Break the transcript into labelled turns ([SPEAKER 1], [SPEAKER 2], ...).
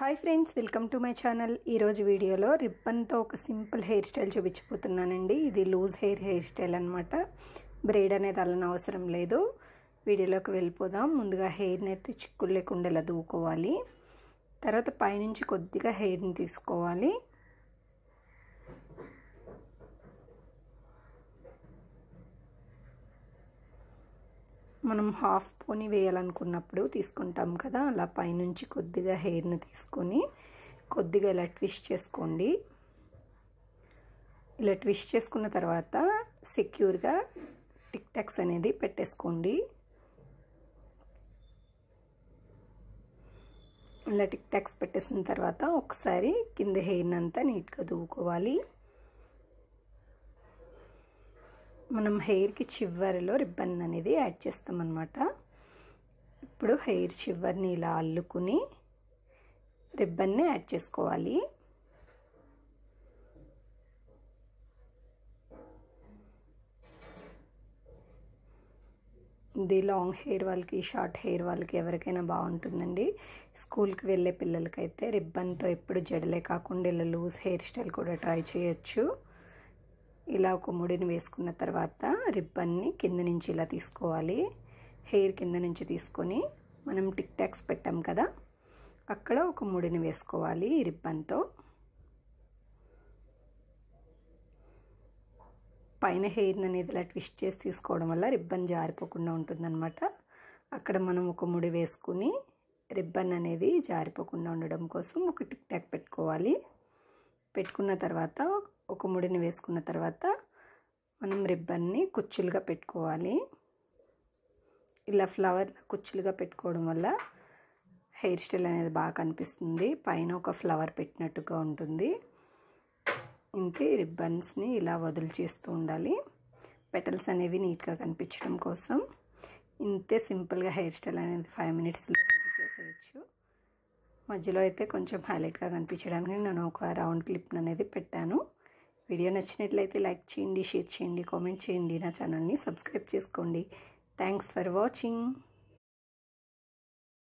[SPEAKER 1] hi friends welcome to my channel ఈరోజు వీడియోలో రిబ్బన్తో ఒక సింపుల్ హెయిర్ స్టైల్ చూపించిపోతున్నానండి ఇది లూజ్ హెయిర్ హెయిర్ స్టైల్ అనమాట బ్రేడ్ అనేది అలా అవసరం లేదు వీడియోలోకి వెళ్ళిపోదాం ముందుగా హెయిర్ని అయితే చిక్కులు లేకుండా ఇలా దూకోవాలి తర్వాత పైనుంచి కొద్దిగా హెయిర్ని తీసుకోవాలి మనం హాఫ్ పోనీ వేయాలనుకున్నప్పుడు తీసుకుంటాం కదా అలా పైనుంచి కొద్దిగా హెయిర్ని తీసుకొని కొద్దిగా ఇలా ట్విస్ట్ చేసుకోండి ఇలా ట్విస్ట్ చేసుకున్న తర్వాత సెక్యూర్గా టిక్ టాక్స్ అనేది పెట్టేసుకోండి ఇలా టిక్ టాక్స్ పెట్టేసిన తర్వాత ఒకసారి కింద హెయిర్ని అంతా నీట్గా దువ్వుకోవాలి మనం హెయిర్కి చివరిలో రిబ్బన్ అనేది యాడ్ చేస్తామన్నమాట ఇప్పుడు హెయిర్ చివరిని ఇలా అల్లుకుని రిబ్బన్ని యాడ్ చేసుకోవాలి ఇది లాంగ్ హెయిర్ వాళ్ళకి షార్ట్ హెయిర్ వాళ్ళకి ఎవరికైనా బాగుంటుందండి స్కూల్కి వెళ్ళే పిల్లలకైతే రిబ్బన్తో ఎప్పుడు జడలే కాకుండా ఇలా లూజ్ హెయిర్ స్టైల్ కూడా ట్రై చేయొచ్చు ఇలా ఒక ముడిని వేసుకున్న తర్వాత రిబ్బన్ని కింద నుంచి ఇలా తీసుకోవాలి హెయిర్ కింద నుంచి తీసుకొని మనం టిక్ టాక్స్ పెట్టాం కదా అక్కడ ఒక ముడిని వేసుకోవాలి రిబ్బన్తో పైన హెయిర్ని అనేది ఇలా ట్విస్ట్ చేసి తీసుకోవడం వల్ల రిబ్బన్ జారిపోకుండా ఉంటుందన్నమాట అక్కడ మనం ఒక ముడి వేసుకుని రిబ్బన్ అనేది జారిపోకుండా ఉండడం కోసం ఒక టిక్ టాక్ పెట్టుకోవాలి పెట్టుకున్న తర్వాత ఒక ముడిని వేసుకున్న తర్వాత మనం రిబ్బన్ని కుచ్చులుగా పెట్టుకోవాలి ఇలా ఫ్లవర్ కుచ్చులుగా పెట్టుకోవడం వల్ల హెయిర్ స్టైల్ అనేది బాగా కనిపిస్తుంది పైన ఒక ఫ్లవర్ పెట్టినట్టుగా ఉంటుంది ఇంతే రిబ్బన్స్ని ఇలా వదులు చేస్తూ ఉండాలి పెటల్స్ అనేవి నీట్గా కనిపించడం కోసం ఇంతే సింపుల్గా హెయిర్ స్టైల్ అనేది ఫైవ్ మినిట్స్లో రెడీ చేసేయచ్చు మధ్యలో అయితే కొంచెం హైలైట్గా కనిపించడానికి నేను ఒక రౌండ్ క్లిప్ అనేది పెట్టాను వీడియో నచ్చినట్లయితే లైక్ చేయండి షేర్ చేయండి కామెంట్ చేయండి నా ఛానల్ని సబ్స్క్రైబ్ చేసుకోండి థ్యాంక్స్ ఫర్ వాచింగ్